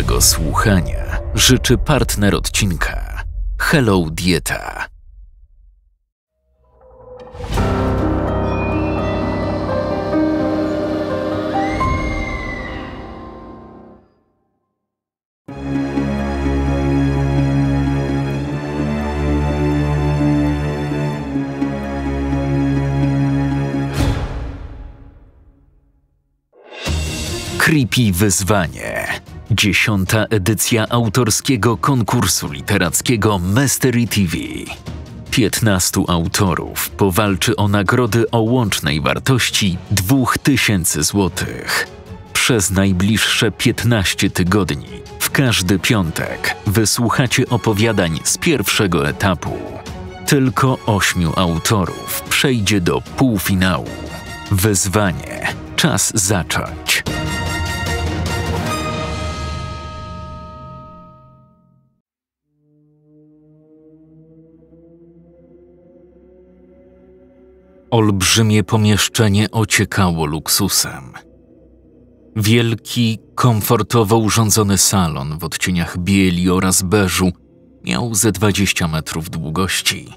miłego słuchania życzy partner odcinka Hello Dieta. Creepy wyzwanie. Dziesiąta edycja autorskiego konkursu literackiego Mastery TV. Piętnastu autorów powalczy o nagrody o łącznej wartości 2000 zł. Przez najbliższe 15 tygodni, w każdy piątek, wysłuchacie opowiadań z pierwszego etapu. Tylko ośmiu autorów przejdzie do półfinału. Wezwanie. Czas zacząć. Olbrzymie pomieszczenie ociekało luksusem. Wielki, komfortowo urządzony salon w odcieniach bieli oraz beżu miał ze 20 metrów długości.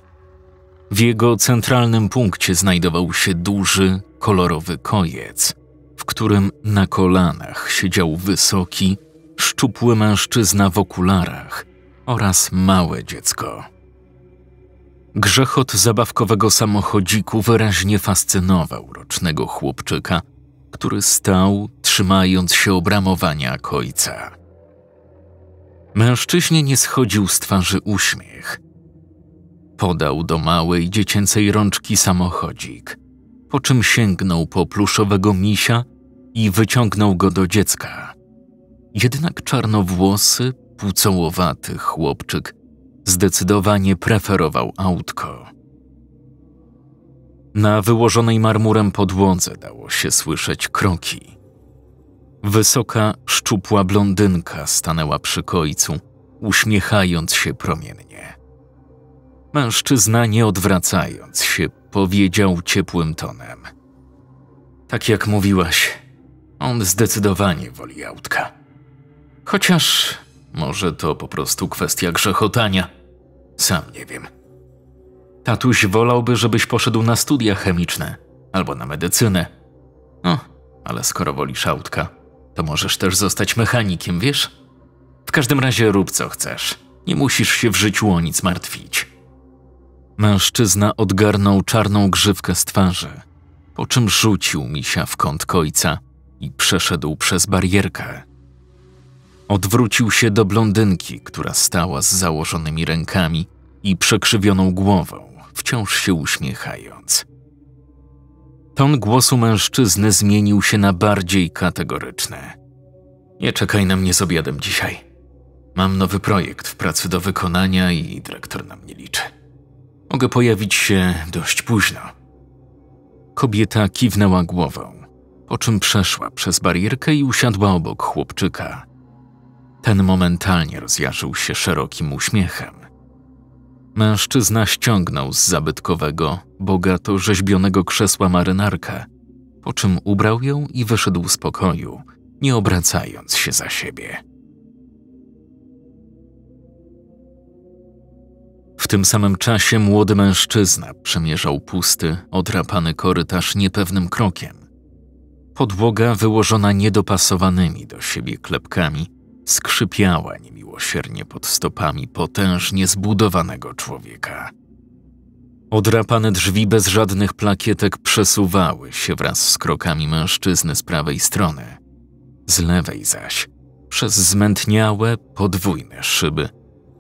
W jego centralnym punkcie znajdował się duży, kolorowy kojec, w którym na kolanach siedział wysoki, szczupły mężczyzna w okularach oraz małe dziecko. Grzechot zabawkowego samochodziku wyraźnie fascynował rocznego chłopczyka, który stał, trzymając się obramowania końca. Mężczyźnie nie schodził z twarzy uśmiech. Podał do małej dziecięcej rączki samochodzik, po czym sięgnął po pluszowego misia i wyciągnął go do dziecka. Jednak czarnowłosy, płucołowaty chłopczyk Zdecydowanie preferował autko. Na wyłożonej marmurem podłodze dało się słyszeć kroki. Wysoka, szczupła blondynka stanęła przy końcu, uśmiechając się promiennie. Mężczyzna, nie odwracając się, powiedział ciepłym tonem: Tak jak mówiłaś, on zdecydowanie woli autka. Chociaż może to po prostu kwestia grzechotania. Sam nie wiem. Tatuś wolałby, żebyś poszedł na studia chemiczne albo na medycynę. No, ale skoro wolisz autka, to możesz też zostać mechanikiem, wiesz? W każdym razie rób co chcesz. Nie musisz się w życiu o nic martwić. Mężczyzna odgarnął czarną grzywkę z twarzy, po czym rzucił misia w kąt kojca i przeszedł przez barierkę. Odwrócił się do blondynki, która stała z założonymi rękami i przekrzywioną głową, wciąż się uśmiechając. Ton głosu mężczyzny zmienił się na bardziej kategoryczny. Nie czekaj na mnie z obiadem dzisiaj. Mam nowy projekt w pracy do wykonania i dyrektor na mnie liczy. Mogę pojawić się dość późno. Kobieta kiwnęła głową, po czym przeszła przez barierkę i usiadła obok chłopczyka. Ten momentalnie rozjarzył się szerokim uśmiechem. Mężczyzna ściągnął z zabytkowego, bogato rzeźbionego krzesła marynarkę, po czym ubrał ją i wyszedł z pokoju, nie obracając się za siebie. W tym samym czasie młody mężczyzna przemierzał pusty, odrapany korytarz niepewnym krokiem. Podłoga wyłożona niedopasowanymi do siebie klepkami skrzypiała niemiłosiernie pod stopami potężnie zbudowanego człowieka. Odrapane drzwi bez żadnych plakietek przesuwały się wraz z krokami mężczyzny z prawej strony. Z lewej zaś, przez zmętniałe, podwójne szyby,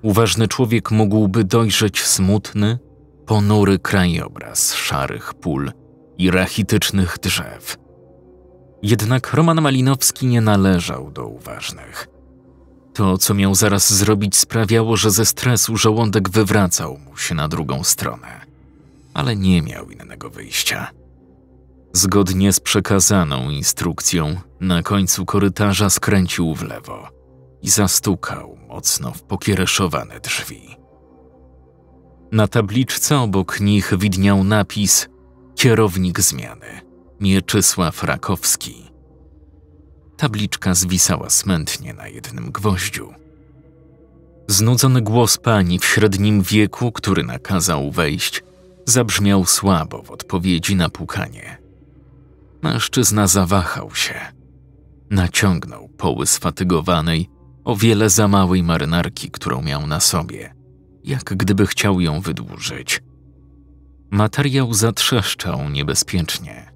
uważny człowiek mógłby dojrzeć smutny, ponury krajobraz szarych pól i rachitycznych drzew. Jednak Roman Malinowski nie należał do uważnych. To, co miał zaraz zrobić, sprawiało, że ze stresu żołądek wywracał mu się na drugą stronę. Ale nie miał innego wyjścia. Zgodnie z przekazaną instrukcją, na końcu korytarza skręcił w lewo i zastukał mocno w pokiereszowane drzwi. Na tabliczce obok nich widniał napis Kierownik zmiany Mieczysław Rakowski. Tabliczka zwisała smętnie na jednym gwoździu. Znudzony głos pani w średnim wieku, który nakazał wejść, zabrzmiał słabo w odpowiedzi na pukanie. Mężczyzna zawahał się. Naciągnął poły sfatygowanej, o wiele za małej marynarki, którą miał na sobie, jak gdyby chciał ją wydłużyć. Materiał zatrzeszczał niebezpiecznie.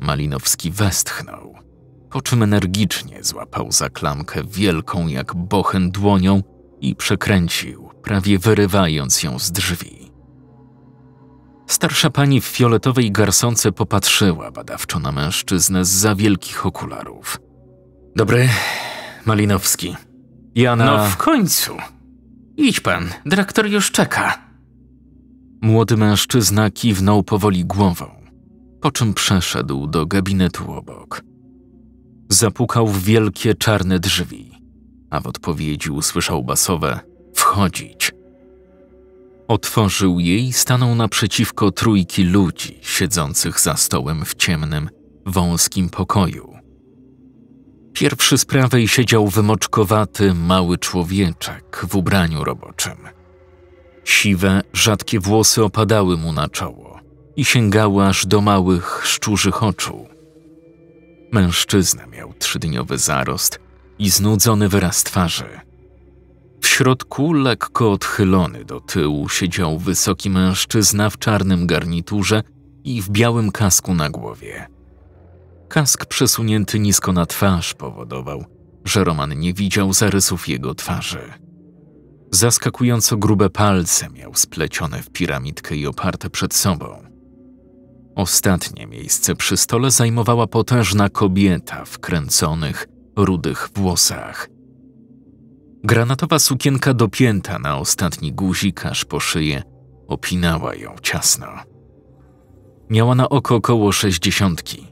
Malinowski westchnął po czym energicznie złapał za klamkę wielką jak bochen dłonią i przekręcił, prawie wyrywając ją z drzwi. Starsza pani w fioletowej garsonce popatrzyła badawczo na mężczyznę z za wielkich okularów. Dobry, Malinowski. Jana. No w końcu! Idź pan, dyrektor już czeka. Młody mężczyzna kiwnął powoli głową, po czym przeszedł do gabinetu obok. Zapukał w wielkie czarne drzwi, a w odpowiedzi usłyszał basowe wchodzić. Otworzył jej i stanął naprzeciwko trójki ludzi siedzących za stołem w ciemnym, wąskim pokoju. Pierwszy z prawej siedział wymoczkowaty, mały człowieczek w ubraniu roboczym. Siwe, rzadkie włosy opadały mu na czoło i sięgały aż do małych, szczurzych oczu. Mężczyzna miał trzydniowy zarost i znudzony wyraz twarzy. W środku, lekko odchylony do tyłu, siedział wysoki mężczyzna w czarnym garniturze i w białym kasku na głowie. Kask przesunięty nisko na twarz powodował, że Roman nie widział zarysów jego twarzy. Zaskakująco grube palce miał splecione w piramidkę i oparte przed sobą. Ostatnie miejsce przy stole zajmowała potężna kobieta w kręconych, rudych włosach. Granatowa sukienka dopięta na ostatni guzik aż po szyję opinała ją ciasno. Miała na oko około sześćdziesiątki,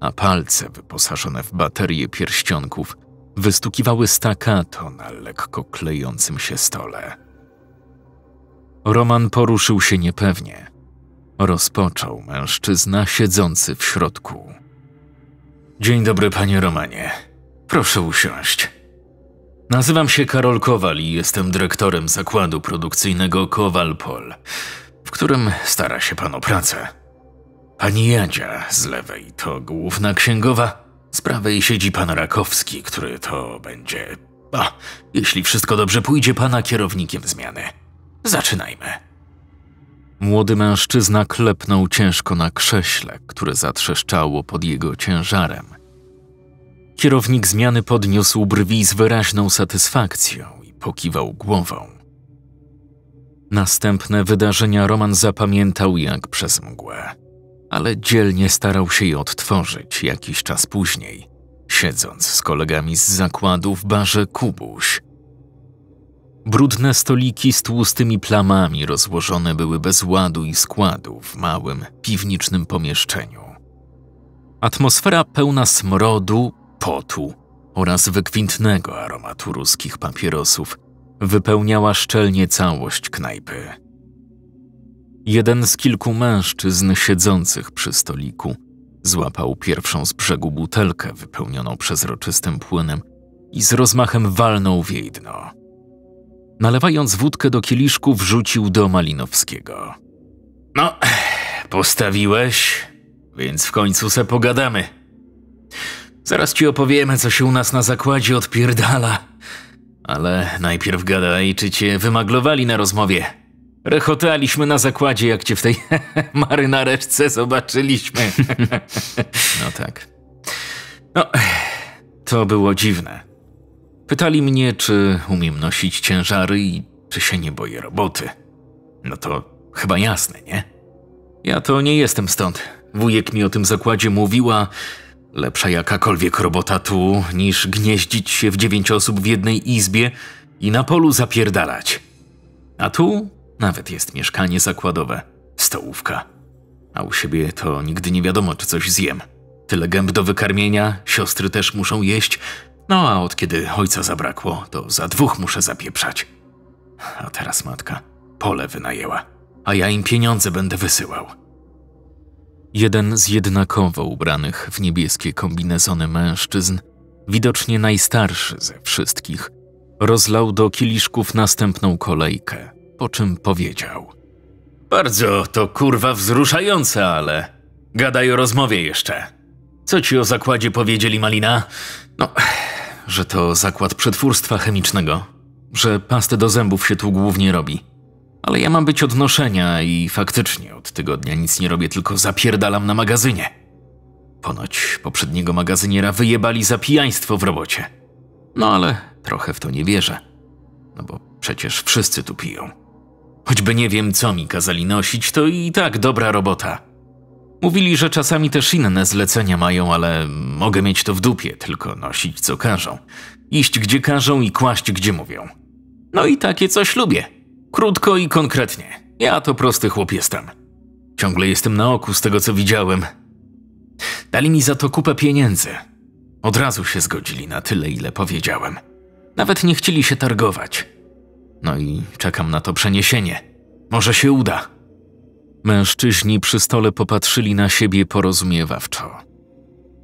a palce wyposażone w baterie pierścionków wystukiwały stakato na lekko klejącym się stole. Roman poruszył się niepewnie – rozpoczął mężczyzna siedzący w środku. Dzień dobry, panie Romanie. Proszę usiąść. Nazywam się Karol Kowal i jestem dyrektorem zakładu produkcyjnego Kowal Pol, w którym stara się pan o pracę. Pani Jadzia z lewej to główna księgowa, z prawej siedzi pan Rakowski, który to będzie, a jeśli wszystko dobrze pójdzie, pana kierownikiem zmiany. Zaczynajmy. Młody mężczyzna klepnął ciężko na krześle, które zatrzeszczało pod jego ciężarem. Kierownik zmiany podniósł brwi z wyraźną satysfakcją i pokiwał głową. Następne wydarzenia Roman zapamiętał jak przez mgłę, ale dzielnie starał się je odtworzyć jakiś czas później, siedząc z kolegami z zakładu w barze Kubuś – Brudne stoliki z tłustymi plamami rozłożone były bez ładu i składu w małym, piwnicznym pomieszczeniu. Atmosfera pełna smrodu, potu oraz wykwintnego aromatu ruskich papierosów wypełniała szczelnie całość knajpy. Jeden z kilku mężczyzn siedzących przy stoliku złapał pierwszą z brzegu butelkę wypełnioną przezroczystym płynem i z rozmachem walnął w jej dno. Nalewając wódkę do kieliszku, wrzucił do Malinowskiego. No, postawiłeś, więc w końcu se pogadamy. Zaraz ci opowiemy, co się u nas na zakładzie odpierdala. Ale najpierw gadaj, czy cię wymaglowali na rozmowie. Rechotaliśmy na zakładzie, jak cię w tej marynareczce zobaczyliśmy. no tak. No, to było dziwne. Pytali mnie, czy umiem nosić ciężary i czy się nie boję roboty. No to chyba jasne, nie? Ja to nie jestem stąd. Wujek mi o tym zakładzie mówiła. Lepsza jakakolwiek robota tu, niż gnieździć się w dziewięć osób w jednej izbie i na polu zapierdalać. A tu nawet jest mieszkanie zakładowe, stołówka. A u siebie to nigdy nie wiadomo, czy coś zjem. Tyle gęb do wykarmienia, siostry też muszą jeść – no a od kiedy ojca zabrakło, to za dwóch muszę zapieprzać. A teraz matka pole wynajęła, a ja im pieniądze będę wysyłał. Jeden z jednakowo ubranych w niebieskie kombinezony mężczyzn, widocznie najstarszy ze wszystkich, rozlał do kieliszków następną kolejkę, po czym powiedział: Bardzo to kurwa wzruszające, ale gadaj o rozmowie jeszcze. Co ci o zakładzie powiedzieli, Malina? No, że to zakład przetwórstwa chemicznego, że pastę do zębów się tu głównie robi. Ale ja mam być odnoszenia i faktycznie od tygodnia nic nie robię, tylko zapierdalam na magazynie. Ponoć poprzedniego magazyniera wyjebali za pijaństwo w robocie. No ale trochę w to nie wierzę. No bo przecież wszyscy tu piją. Choćby nie wiem, co mi kazali nosić, to i tak dobra robota. Mówili, że czasami też inne zlecenia mają, ale mogę mieć to w dupie, tylko nosić co każą. Iść gdzie każą i kłaść gdzie mówią. No i takie coś lubię. Krótko i konkretnie. Ja to prosty chłop jestem. Ciągle jestem na oku z tego, co widziałem. Dali mi za to kupę pieniędzy. Od razu się zgodzili na tyle, ile powiedziałem. Nawet nie chcieli się targować. No i czekam na to przeniesienie. Może się uda. Mężczyźni przy stole popatrzyli na siebie porozumiewawczo.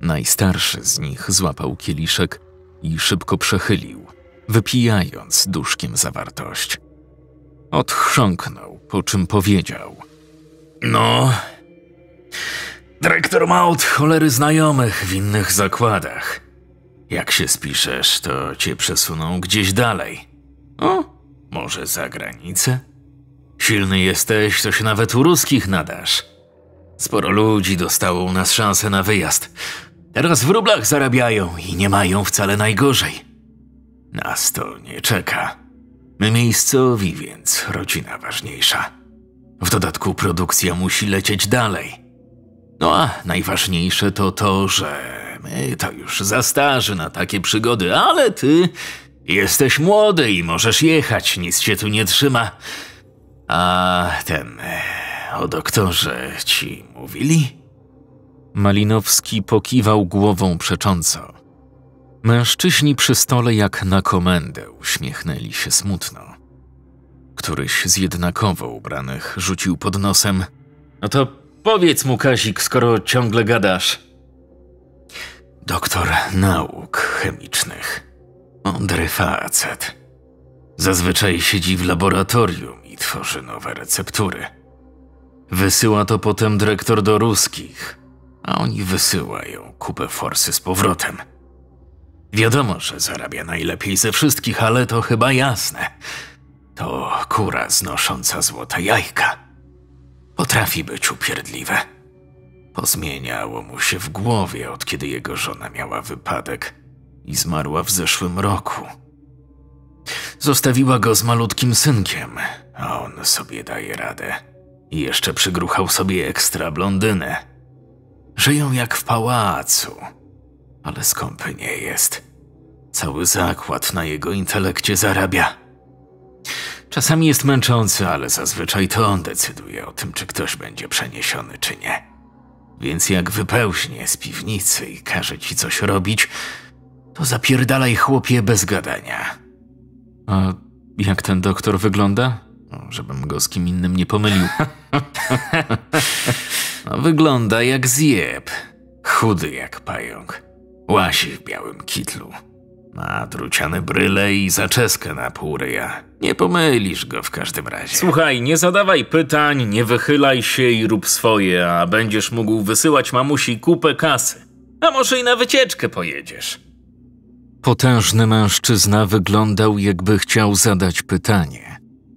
Najstarszy z nich złapał kieliszek i szybko przechylił, wypijając duszkiem zawartość. Odchrząknął, po czym powiedział: No, dyrektor ma od cholery znajomych w innych zakładach. Jak się spiszesz, to cię przesuną gdzieś dalej. O, może za granicę? Silny jesteś, to się nawet u ruskich nadasz. Sporo ludzi dostało u nas szansę na wyjazd. Teraz w rublach zarabiają i nie mają wcale najgorzej. Nas to nie czeka. My miejscowi, więc rodzina ważniejsza. W dodatku produkcja musi lecieć dalej. No a najważniejsze to to, że my to już za starzy na takie przygody, ale ty jesteś młody i możesz jechać, nic cię tu nie trzyma. A ten. E, o doktorze ci mówili? Malinowski pokiwał głową przecząco. Mężczyźni przy stole jak na komendę uśmiechnęli się smutno. Któryś z jednakowo ubranych rzucił pod nosem. No to powiedz mu, Kazik, skoro ciągle gadasz. Doktor nauk chemicznych. Mądry facet. Zazwyczaj siedzi w laboratorium i tworzy nowe receptury. Wysyła to potem dyrektor do ruskich, a oni wysyłają kupę forsy z powrotem. Wiadomo, że zarabia najlepiej ze wszystkich, ale to chyba jasne. To kura znosząca złota jajka. Potrafi być upierdliwe. Pozmieniało mu się w głowie, od kiedy jego żona miała wypadek i zmarła w zeszłym roku. Zostawiła go z malutkim synkiem, a on sobie daje radę. I jeszcze przygruchał sobie ekstra blondynę. Żyją jak w pałacu, ale skąpy nie jest. Cały zakład na jego intelekcie zarabia. Czasami jest męczący, ale zazwyczaj to on decyduje o tym, czy ktoś będzie przeniesiony, czy nie. Więc jak wypełźnie z piwnicy i każe ci coś robić, to zapierdalaj chłopie bez gadania. A jak ten doktor wygląda? No, żebym go z kim innym nie pomylił. No, wygląda jak zjeb. Chudy jak pająk. Łasi w białym kitlu. Ma druciane bryle i zaczeskę na pół ryja. Nie pomylisz go w każdym razie. Słuchaj, nie zadawaj pytań, nie wychylaj się i rób swoje, a będziesz mógł wysyłać mamusi kupę kasy. A może i na wycieczkę pojedziesz. Potężny mężczyzna wyglądał, jakby chciał zadać pytanie,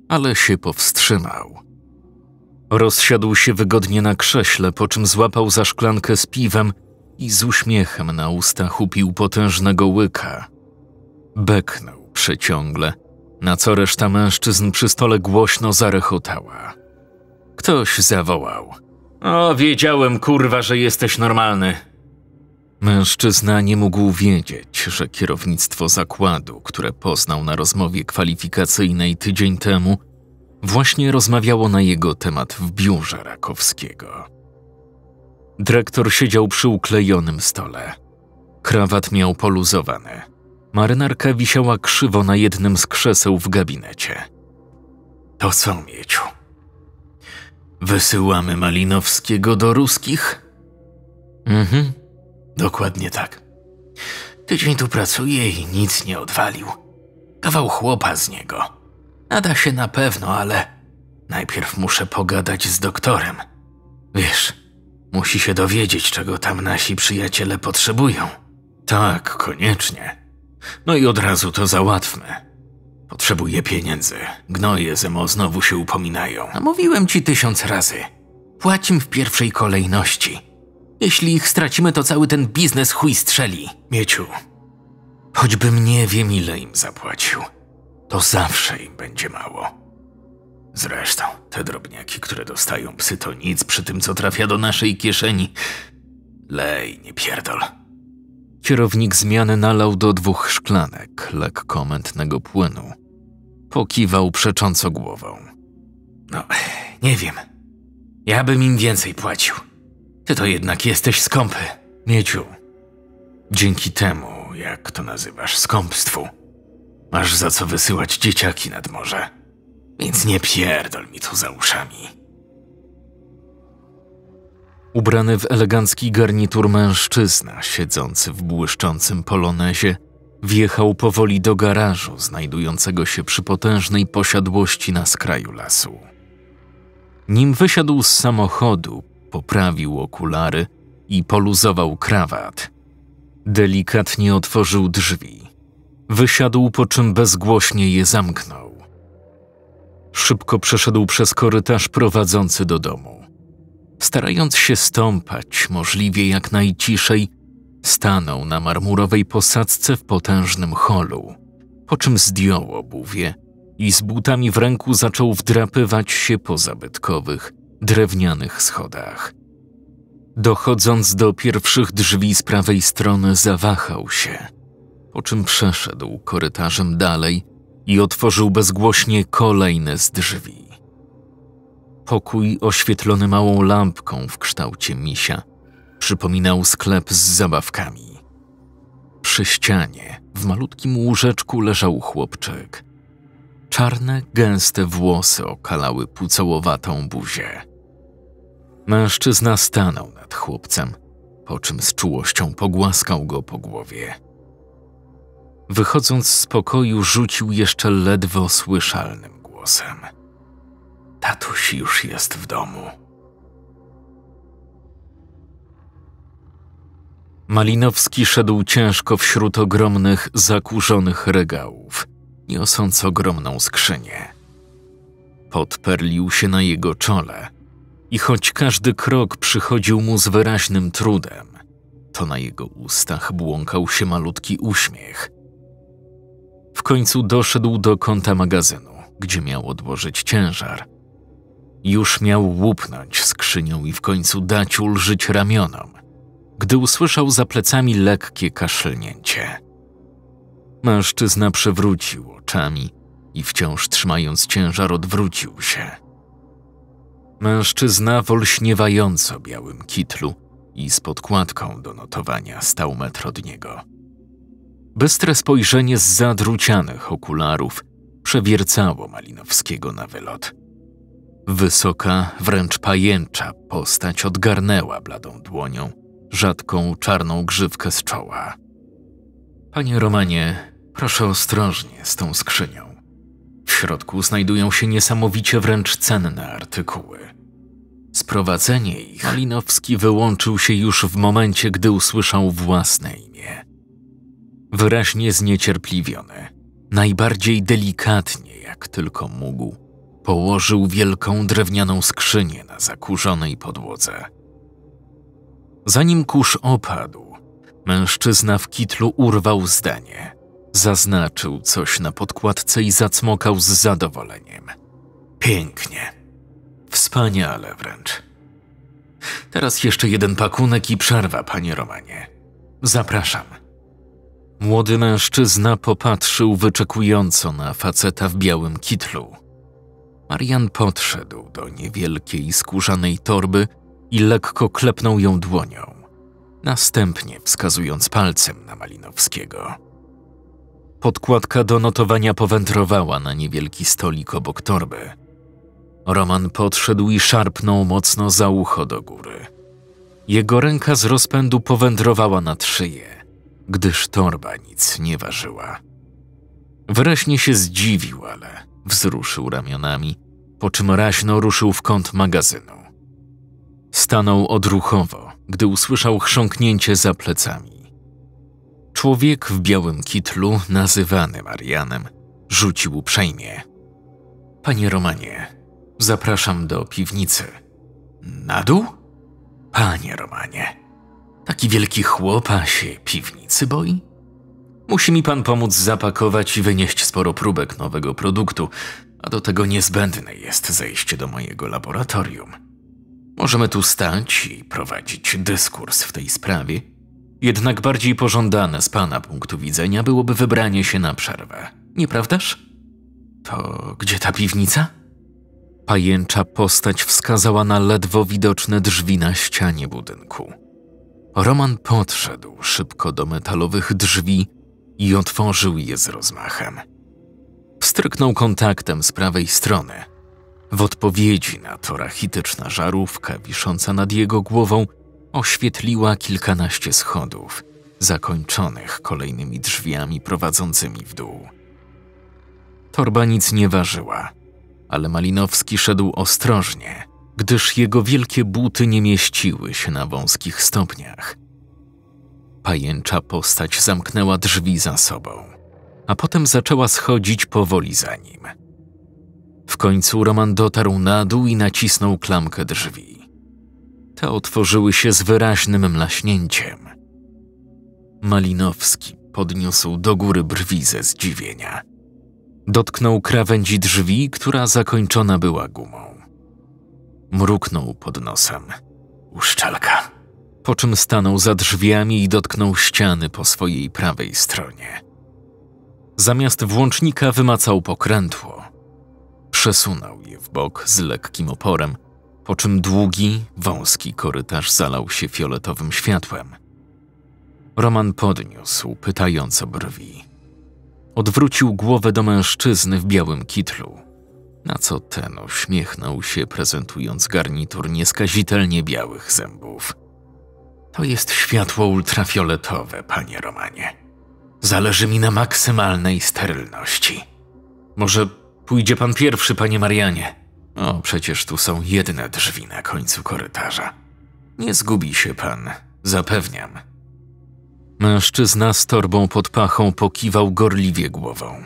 ale się powstrzymał. Rozsiadł się wygodnie na krześle, po czym złapał za szklankę z piwem i z uśmiechem na ustach upił potężnego łyka. Beknął przeciągle, na co reszta mężczyzn przy stole głośno zarechotała. Ktoś zawołał: O, wiedziałem kurwa, że jesteś normalny. Mężczyzna nie mógł wiedzieć, że kierownictwo zakładu, które poznał na rozmowie kwalifikacyjnej tydzień temu, właśnie rozmawiało na jego temat w biurze Rakowskiego. Dyrektor siedział przy uklejonym stole. Krawat miał poluzowany. Marynarka wisiała krzywo na jednym z krzeseł w gabinecie. To co, Mieciu? Wysyłamy Malinowskiego do ruskich? Mhm Dokładnie tak. Tydzień tu pracuje i nic nie odwalił. Kawał chłopa z niego. Nada się na pewno, ale najpierw muszę pogadać z doktorem. Wiesz, musi się dowiedzieć, czego tam nasi przyjaciele potrzebują. Tak, koniecznie. No i od razu to załatwmy. Potrzebuję pieniędzy. Gnoje Zemo znowu się upominają. A mówiłem ci tysiąc razy. Płacim w pierwszej kolejności. Jeśli ich stracimy, to cały ten biznes chuj strzeli. Mieciu, choćbym nie wiem ile im zapłacił, to zawsze im będzie mało. Zresztą, te drobniaki, które dostają psy, to nic przy tym, co trafia do naszej kieszeni. Lej, nie pierdol. Kierownik zmiany nalał do dwóch szklanek lekko mętnego płynu. Pokiwał przecząco głową. No, nie wiem. Ja bym im więcej płacił. Ty to jednak jesteś skąpy, Mieciu. Dzięki temu, jak to nazywasz, skąpstwu, masz za co wysyłać dzieciaki nad morze. Więc nie pierdol mi tu za uszami. Ubrany w elegancki garnitur mężczyzna, siedzący w błyszczącym polonezie, wjechał powoli do garażu znajdującego się przy potężnej posiadłości na skraju lasu. Nim wysiadł z samochodu, poprawił okulary i poluzował krawat. Delikatnie otworzył drzwi. Wysiadł, po czym bezgłośnie je zamknął. Szybko przeszedł przez korytarz prowadzący do domu. Starając się stąpać możliwie jak najciszej, stanął na marmurowej posadzce w potężnym holu, po czym zdjął obuwie i z butami w ręku zaczął wdrapywać się po zabytkowych, drewnianych schodach. Dochodząc do pierwszych drzwi z prawej strony, zawahał się, po czym przeszedł korytarzem dalej i otworzył bezgłośnie kolejne z drzwi. Pokój oświetlony małą lampką w kształcie misia przypominał sklep z zabawkami. Przy ścianie, w malutkim łóżeczku, leżał chłopczyk. Czarne, gęste włosy okalały pucołowatą buzię. Mężczyzna stanął nad chłopcem, po czym z czułością pogłaskał go po głowie. Wychodząc z pokoju, rzucił jeszcze ledwo słyszalnym głosem: Tatuś już jest w domu. Malinowski szedł ciężko wśród ogromnych, zakurzonych regałów, niosąc ogromną skrzynię. Podperlił się na jego czole, i choć każdy krok przychodził mu z wyraźnym trudem, to na jego ustach błąkał się malutki uśmiech. W końcu doszedł do kąta magazynu, gdzie miał odłożyć ciężar. Już miał łupnąć skrzynią i w końcu dać ulżyć ramionom, gdy usłyszał za plecami lekkie kaszlnięcie. Mężczyzna przewrócił oczami i wciąż trzymając ciężar odwrócił się. Mężczyzna w olśniewająco białym kitlu i z podkładką do notowania stał metr od niego. Bystre spojrzenie z zadrucianych okularów przewiercało Malinowskiego na wylot. Wysoka, wręcz pajęcza postać odgarnęła bladą dłonią rzadką czarną grzywkę z czoła. Panie Romanie, proszę ostrożnie z tą skrzynią. W środku znajdują się niesamowicie wręcz cenne artykuły. Sprowadzenie ich Malinowski wyłączył się już w momencie, gdy usłyszał własne imię. Wyraźnie zniecierpliwiony, najbardziej delikatnie jak tylko mógł, położył wielką drewnianą skrzynię na zakurzonej podłodze. Zanim kurz opadł, mężczyzna w kitlu urwał zdanie – Zaznaczył coś na podkładce i zacmokał z zadowoleniem. Pięknie. Wspaniale wręcz. Teraz jeszcze jeden pakunek i przerwa, panie Romanie. Zapraszam. Młody mężczyzna popatrzył wyczekująco na faceta w białym kitlu. Marian podszedł do niewielkiej skórzanej torby i lekko klepnął ją dłonią, następnie wskazując palcem na Malinowskiego. Podkładka do notowania powędrowała na niewielki stolik obok torby. Roman podszedł i szarpnął mocno za ucho do góry. Jego ręka z rozpędu powędrowała na szyję, gdyż torba nic nie ważyła. Wyraźnie się zdziwił, ale wzruszył ramionami, po czym raźno ruszył w kąt magazynu. Stanął odruchowo, gdy usłyszał chrząknięcie za plecami. Człowiek w białym kitlu, nazywany Marianem, rzucił uprzejmie. Panie Romanie, zapraszam do piwnicy. Na dół? Panie Romanie, taki wielki chłopa się piwnicy boi? Musi mi pan pomóc zapakować i wynieść sporo próbek nowego produktu, a do tego niezbędne jest zejście do mojego laboratorium. Możemy tu stać i prowadzić dyskurs w tej sprawie – jednak bardziej pożądane z pana punktu widzenia byłoby wybranie się na przerwę, nieprawdaż? To gdzie ta piwnica? Pajęcza postać wskazała na ledwo widoczne drzwi na ścianie budynku. Roman podszedł szybko do metalowych drzwi i otworzył je z rozmachem. Wstryknął kontaktem z prawej strony. W odpowiedzi na to rachityczna żarówka wisząca nad jego głową oświetliła kilkanaście schodów, zakończonych kolejnymi drzwiami prowadzącymi w dół. Torba nic nie ważyła, ale Malinowski szedł ostrożnie, gdyż jego wielkie buty nie mieściły się na wąskich stopniach. Pajęcza postać zamknęła drzwi za sobą, a potem zaczęła schodzić powoli za nim. W końcu Roman dotarł na dół i nacisnął klamkę drzwi te otworzyły się z wyraźnym mlaśnięciem. Malinowski podniósł do góry brwi ze zdziwienia. Dotknął krawędzi drzwi, która zakończona była gumą. Mruknął pod nosem. Uszczelka. Po czym stanął za drzwiami i dotknął ściany po swojej prawej stronie. Zamiast włącznika wymacał pokrętło. Przesunął je w bok z lekkim oporem – po czym długi, wąski korytarz zalał się fioletowym światłem. Roman podniósł pytająco brwi. Odwrócił głowę do mężczyzny w białym kitlu, na co ten uśmiechnął się, prezentując garnitur nieskazitelnie białych zębów. To jest światło ultrafioletowe, panie Romanie. Zależy mi na maksymalnej sterylności. Może pójdzie pan pierwszy, panie Marianie? O, no, przecież tu są jedne drzwi na końcu korytarza. Nie zgubi się pan, zapewniam. Mężczyzna z torbą pod pachą pokiwał gorliwie głową.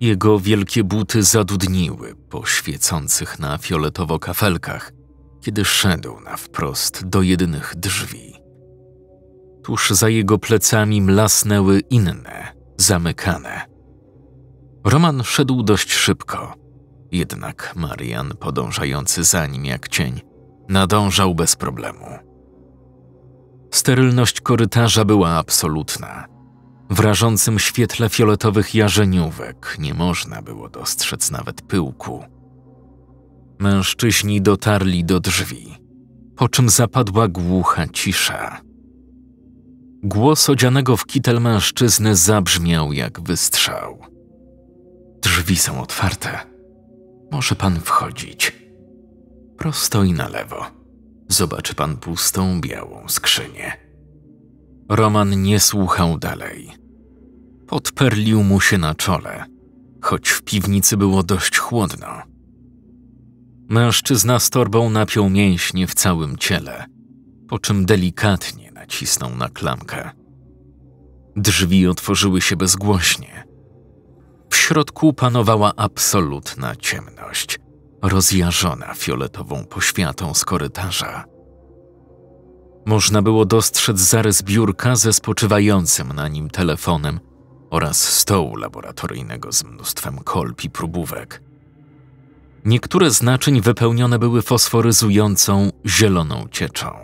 Jego wielkie buty zadudniły po świecących na fioletowo kafelkach, kiedy szedł na wprost do jedynych drzwi. Tuż za jego plecami mlasnęły inne, zamykane. Roman szedł dość szybko – jednak Marian, podążający za nim jak cień, nadążał bez problemu. Sterylność korytarza była absolutna. W rażącym świetle fioletowych jarzeniówek nie można było dostrzec nawet pyłku. Mężczyźni dotarli do drzwi, po czym zapadła głucha cisza. Głos odzianego w kitel mężczyzny zabrzmiał jak wystrzał. Drzwi są otwarte może pan wchodzić. Prosto i na lewo. Zobaczy pan pustą białą skrzynię. Roman nie słuchał dalej. Podperlił mu się na czole, choć w piwnicy było dość chłodno. Mężczyzna z torbą napiął mięśnie w całym ciele, po czym delikatnie nacisnął na klamkę. Drzwi otworzyły się bezgłośnie w środku panowała absolutna ciemność, rozjażona fioletową poświatą z korytarza. Można było dostrzec zarys biurka ze spoczywającym na nim telefonem oraz stołu laboratoryjnego z mnóstwem kolb i próbówek. Niektóre z naczyń wypełnione były fosforyzującą, zieloną cieczą.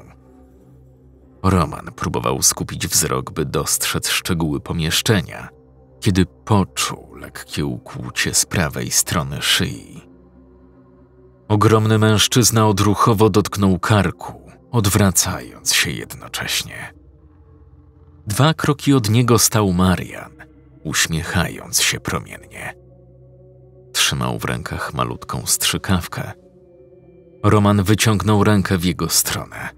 Roman próbował skupić wzrok, by dostrzec szczegóły pomieszczenia – kiedy poczuł lekkie ukłucie z prawej strony szyi. Ogromny mężczyzna odruchowo dotknął karku, odwracając się jednocześnie. Dwa kroki od niego stał Marian, uśmiechając się promiennie. Trzymał w rękach malutką strzykawkę. Roman wyciągnął rękę w jego stronę,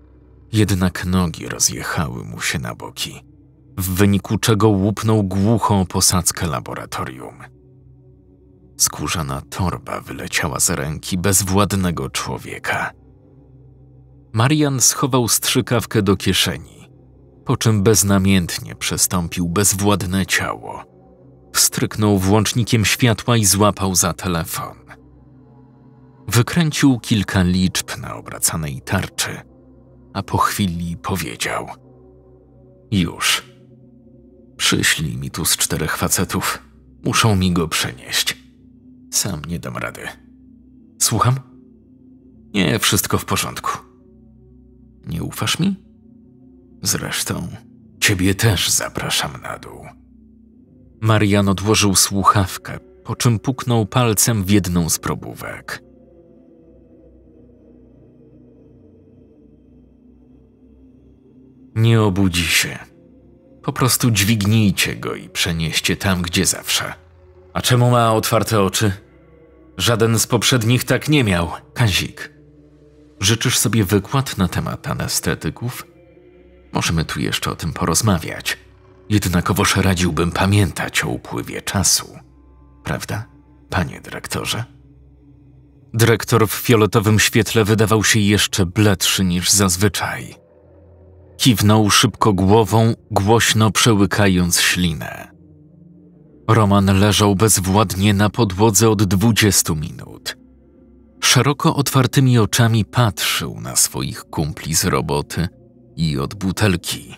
jednak nogi rozjechały mu się na boki w wyniku czego łupnął głuchą posadzkę laboratorium. Skórzana torba wyleciała z ręki bezwładnego człowieka. Marian schował strzykawkę do kieszeni, po czym beznamiętnie przestąpił bezwładne ciało. Wstryknął włącznikiem światła i złapał za telefon. Wykręcił kilka liczb na obracanej tarczy, a po chwili powiedział: Już. Przyślij mi tu z czterech facetów. Muszą mi go przenieść. Sam nie dam rady. Słucham? Nie, wszystko w porządku. Nie ufasz mi? Zresztą, ciebie też zapraszam na dół. Marian odłożył słuchawkę, po czym puknął palcem w jedną z probówek. Nie obudzi się po prostu dźwignijcie go i przenieście tam, gdzie zawsze. A czemu ma otwarte oczy? Żaden z poprzednich tak nie miał, Kazik. Życzysz sobie wykład na temat anestetyków? Możemy tu jeszcze o tym porozmawiać. Jednakowoż radziłbym pamiętać o upływie czasu. Prawda, panie dyrektorze? Dyrektor w fioletowym świetle wydawał się jeszcze bledszy niż zazwyczaj. Kiwnął szybko głową, głośno przełykając ślinę. Roman leżał bezwładnie na podłodze od dwudziestu minut. Szeroko otwartymi oczami patrzył na swoich kumpli z roboty i od butelki.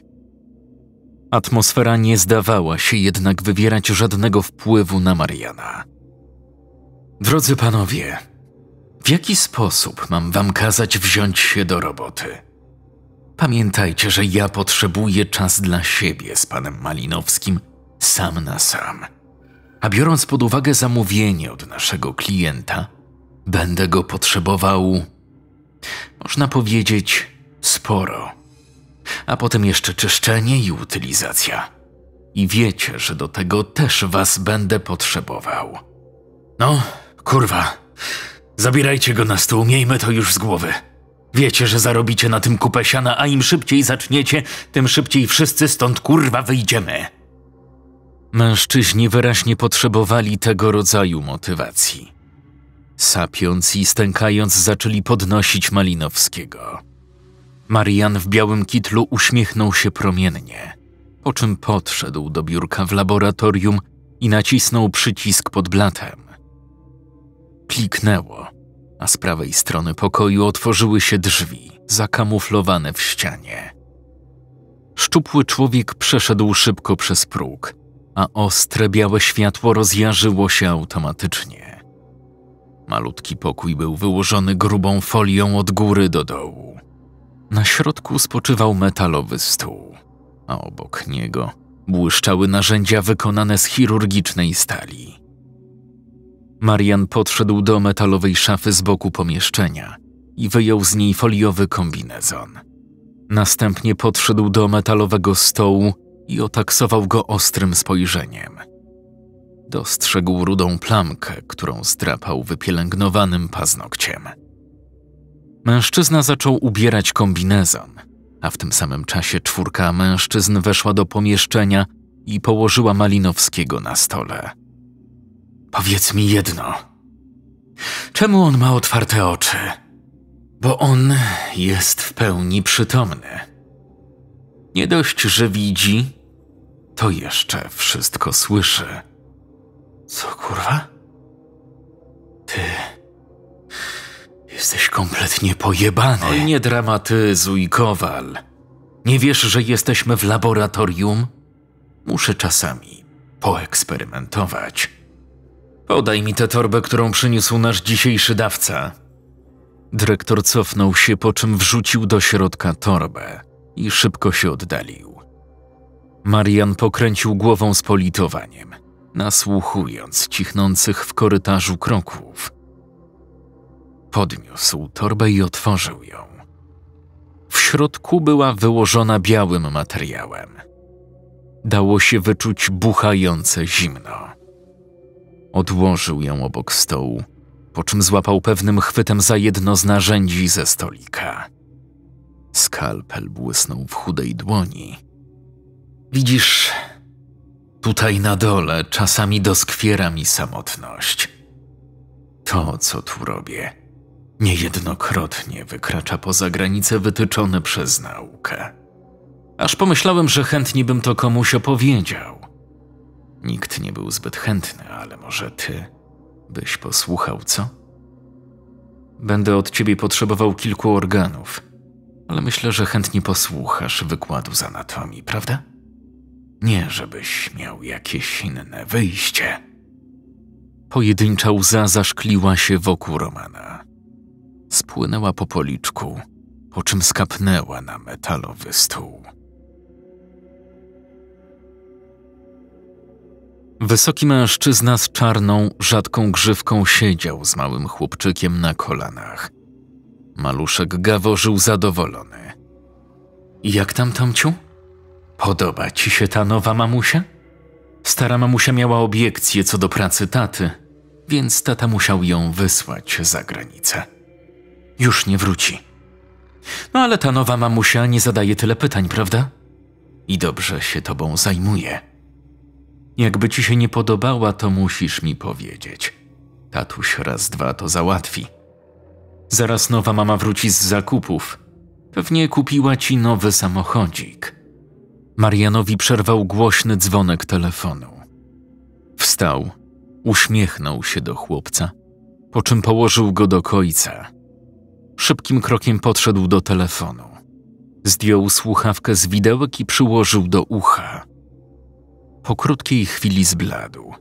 Atmosfera nie zdawała się jednak wywierać żadnego wpływu na Mariana. Drodzy panowie, w jaki sposób mam wam kazać wziąć się do roboty? Pamiętajcie, że ja potrzebuję czas dla siebie z panem Malinowskim sam na sam. A biorąc pod uwagę zamówienie od naszego klienta, będę go potrzebował, można powiedzieć, sporo. A potem jeszcze czyszczenie i utylizacja. I wiecie, że do tego też was będę potrzebował. No, kurwa, zabierajcie go na stół, miejmy to już z głowy. Wiecie, że zarobicie na tym kupę siana, a im szybciej zaczniecie, tym szybciej wszyscy stąd kurwa wyjdziemy. Mężczyźni wyraźnie potrzebowali tego rodzaju motywacji. Sapiąc i stękając, zaczęli podnosić Malinowskiego. Marian w białym kitlu uśmiechnął się promiennie, po czym podszedł do biurka w laboratorium i nacisnął przycisk pod blatem. Kliknęło a z prawej strony pokoju otworzyły się drzwi, zakamuflowane w ścianie. Szczupły człowiek przeszedł szybko przez próg, a ostre białe światło rozjarzyło się automatycznie. Malutki pokój był wyłożony grubą folią od góry do dołu. Na środku spoczywał metalowy stół, a obok niego błyszczały narzędzia wykonane z chirurgicznej stali. Marian podszedł do metalowej szafy z boku pomieszczenia i wyjął z niej foliowy kombinezon. Następnie podszedł do metalowego stołu i otaksował go ostrym spojrzeniem. Dostrzegł rudą plamkę, którą zdrapał wypielęgnowanym paznokciem. Mężczyzna zaczął ubierać kombinezon, a w tym samym czasie czwórka mężczyzn weszła do pomieszczenia i położyła Malinowskiego na stole. Powiedz mi jedno. Czemu on ma otwarte oczy? Bo on jest w pełni przytomny. Nie dość, że widzi, to jeszcze wszystko słyszy. Co kurwa? Ty. Jesteś kompletnie pojebany. Oj, nie dramatyzuj, Kowal. Nie wiesz, że jesteśmy w laboratorium? Muszę czasami poeksperymentować. Podaj mi tę torbę, którą przyniósł nasz dzisiejszy dawca. Dyrektor cofnął się, po czym wrzucił do środka torbę i szybko się oddalił. Marian pokręcił głową z politowaniem, nasłuchując cichnących w korytarzu kroków. Podniósł torbę i otworzył ją. W środku była wyłożona białym materiałem. Dało się wyczuć buchające zimno. Odłożył ją obok stołu, po czym złapał pewnym chwytem za jedno z narzędzi ze stolika. Skalpel błysnął w chudej dłoni. Widzisz, tutaj na dole czasami doskwiera mi samotność. To, co tu robię, niejednokrotnie wykracza poza granice wytyczone przez naukę. Aż pomyślałem, że chętnie bym to komuś opowiedział. Nikt nie był zbyt chętny, ale może ty byś posłuchał, co? Będę od ciebie potrzebował kilku organów, ale myślę, że chętnie posłuchasz wykładu z anatomii, prawda? Nie, żebyś miał jakieś inne wyjście. Pojedyncza łza zaszkliła się wokół Romana. Spłynęła po policzku, po czym skapnęła na metalowy stół. Wysoki mężczyzna z czarną, rzadką grzywką siedział z małym chłopczykiem na kolanach. Maluszek gaworzył zadowolony. Jak tam, Tomciu? Podoba ci się ta nowa mamusia? Stara mamusia miała obiekcje co do pracy taty, więc tata musiał ją wysłać za granicę. Już nie wróci. No ale ta nowa mamusia nie zadaje tyle pytań, prawda? I dobrze się tobą zajmuje. Jakby ci się nie podobała, to musisz mi powiedzieć. Tatuś raz dwa to załatwi. Zaraz nowa mama wróci z zakupów. Pewnie kupiła ci nowy samochodzik. Marianowi przerwał głośny dzwonek telefonu. Wstał, uśmiechnął się do chłopca, po czym położył go do końca. Szybkim krokiem podszedł do telefonu. Zdjął słuchawkę z widełek i przyłożył do ucha. Po krótkiej chwili zbladł,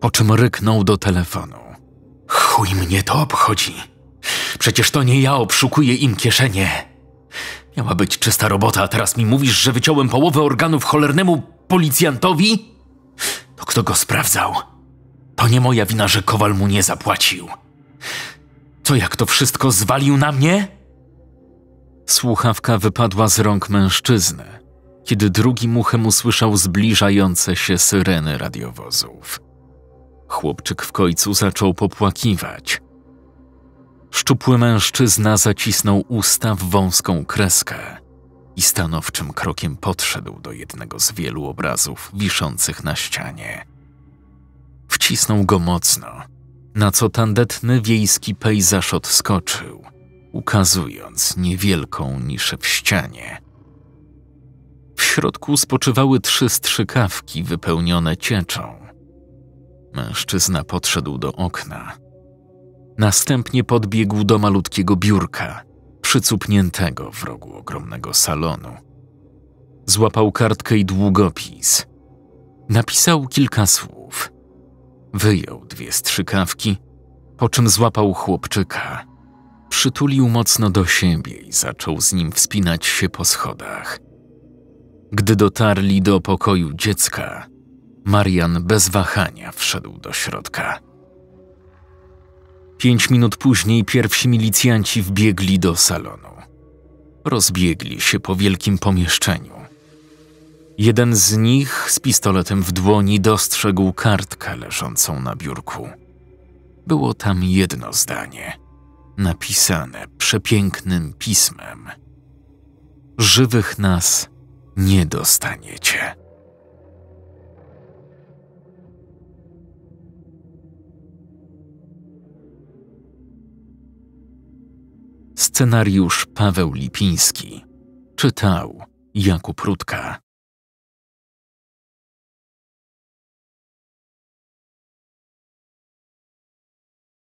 po czym ryknął do telefonu. Chuj mnie to obchodzi. Przecież to nie ja obszukuję im kieszenie. Miała być czysta robota, a teraz mi mówisz, że wyciąłem połowę organów cholernemu policjantowi? To kto go sprawdzał? To nie moja wina, że Kowal mu nie zapłacił. Co jak to wszystko zwalił na mnie? Słuchawka wypadła z rąk mężczyzny, kiedy drugi muchem usłyszał zbliżające się syreny radiowozów. Chłopczyk w końcu zaczął popłakiwać. Szczupły mężczyzna zacisnął usta w wąską kreskę i stanowczym krokiem podszedł do jednego z wielu obrazów wiszących na ścianie. Wcisnął go mocno, na co tandetny wiejski pejzaż odskoczył, ukazując niewielką niszę w ścianie – w środku spoczywały trzy strzykawki wypełnione cieczą. Mężczyzna podszedł do okna. Następnie podbiegł do malutkiego biurka, przycupniętego w rogu ogromnego salonu. Złapał kartkę i długopis. Napisał kilka słów. Wyjął dwie strzykawki, po czym złapał chłopczyka. Przytulił mocno do siebie i zaczął z nim wspinać się po schodach – gdy dotarli do pokoju dziecka, Marian bez wahania wszedł do środka. Pięć minut później pierwsi milicjanci wbiegli do salonu. Rozbiegli się po wielkim pomieszczeniu. Jeden z nich z pistoletem w dłoni dostrzegł kartkę leżącą na biurku. Było tam jedno zdanie, napisane przepięknym pismem: Żywych nas nie dostaniecie. Scenariusz Paweł Lipiński czytał Jakub Rutka.